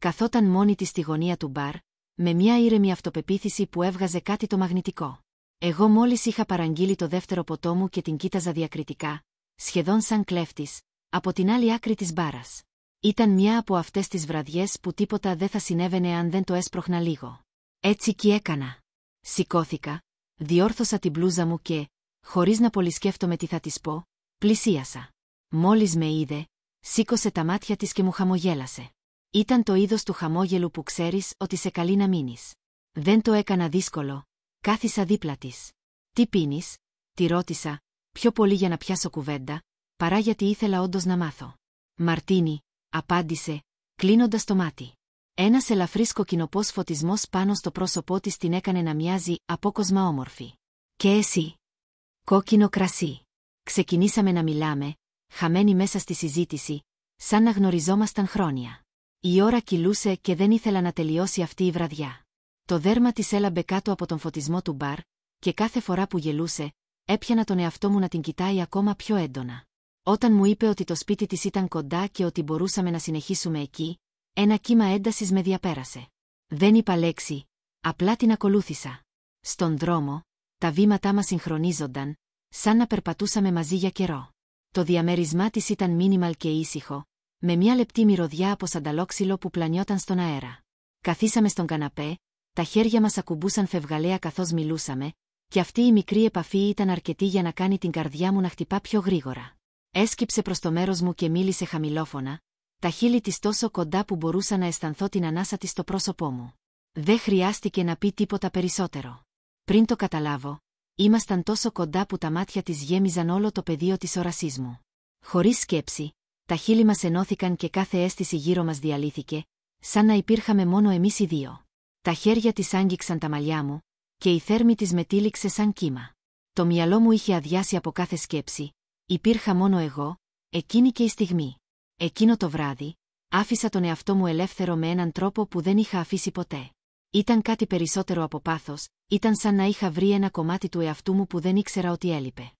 καθόταν μόνη της στη γωνία του μπαρ, με μια ήρεμη αυτοπεποίθηση που έβγαζε κάτι το μαγνητικό. Εγώ μόλις είχα παραγγείλει το δεύτερο ποτό μου και την κοίταζα διακριτικά, σχεδόν σαν κλέφτης, από την άλλη άκρη της μπάρας. Ήταν μια από αυτές τις βραδιές, που τίποτα δεν θα συνέβαινε αν δεν το έσπροχνα λίγο. Έτσι κι έκανα. Σηκώθηκα, διόρθωσα την μπλούζα μου και, χωρίς να πολυσκέφτομαι τι θα της πω, πλησίασα. Μόλις με είδε, σήκωσε τα μάτια της και μου χαμογέλασε. Ήταν το είδος του χαμόγελου που ξέρεις ότι σε καλεί να μείνεις. Δεν το έκανα δύσκολο. Κάθισα δίπλα της. Τι πίνεις, τη ρώτησα, πιο πολύ για να πιάσω κουβέντα, παρά γιατί ήθελα όντως να μάθω. Μαρτίνι, απάντησε, κλείνοντας το μάτι. Ένας ελαφρύς κοκκινοπός φωτισμός πάνω στο πρόσωπό της την έκανε να μοιάζει απόκοσμα όμορφη. Και εσύ. Κόκκινο κρασί. Ξεκινήσαμε να μιλάμε, χαμένοι μέσα στη συζήτηση, σαν να γνωριζόμασταν χρόνια. Η ώρα κυλούσε και δεν ήθελα να τελειώσει αυτή η βραδιά. Το δέρμα της έλαμπε κάτω από τον φωτισμό του μπαρ και κάθε φορά που γελούσε, έπιανα τον εαυτό μου να την κοιτάει ακόμα πιο έντονα. Όταν μου είπε ότι το σπίτι της ήταν κοντά και ότι μπορούσαμε να συνεχίσουμε εκεί, ένα κύμα έντασης με διαπέρασε. Δεν είπα λέξη, απλά την ακολούθησα. Στον δρόμο, τα βήματά μας συγχρονίζονταν, σαν να περπατούσαμε μαζί για καιρό. Το διαμέρισμά της ήταν μίνιμαλ και ήσυχο, με μια λεπτή μυρωδιά από σανταλόξυλο που πλανιόταν στον αέρα. Καθίσαμε στον καναπέ, τα χέρια μας ακουμπούσαν φευγαλέα καθώς μιλούσαμε, και αυτή η μικρή επαφή ήταν αρκετή για να κάνει την καρδιά μου να χτυπά πιο γρήγορα. Έσκυψε προς το μέρος μου και μίλησε χαμηλόφωνα, τα χείλη της τόσο κοντά που μπορούσα να αισθανθώ την ανάσα τη στο πρόσωπό μου. Δεν χρειάστηκε να πει τίποτα περισσότερο. Πριν το καταλάβω, ήμασταν τόσο κοντά που τα μάτια της γέμιζαν όλο το πεδίο της όρασής μου. Χωρίς σκέψη, τα χείλη μας ενώθηκαν και κάθε αίσθηση γύρω μας διαλύθηκε, σαν να υπήρχαμε μόνο εμείς οι δύο. Τα χέρια της άγγιξαν τα μαλλιά μου και η θέρμη της μετήληξε σαν κύμα. Το μυαλό μου είχε αδειάσει από κάθε σκέψη, υπήρχα μόνο εγώ, εκείνη και η στιγμή. Εκείνο το βράδυ, άφησα τον εαυτό μου ελεύθερο με έναν τρόπο που δεν είχα αφήσει ποτέ. Ήταν κάτι περισσότερο από πάθος, ήταν σαν να είχα βρει ένα κομμάτι του εαυτού μου που δεν ήξερα ότι έλειπε.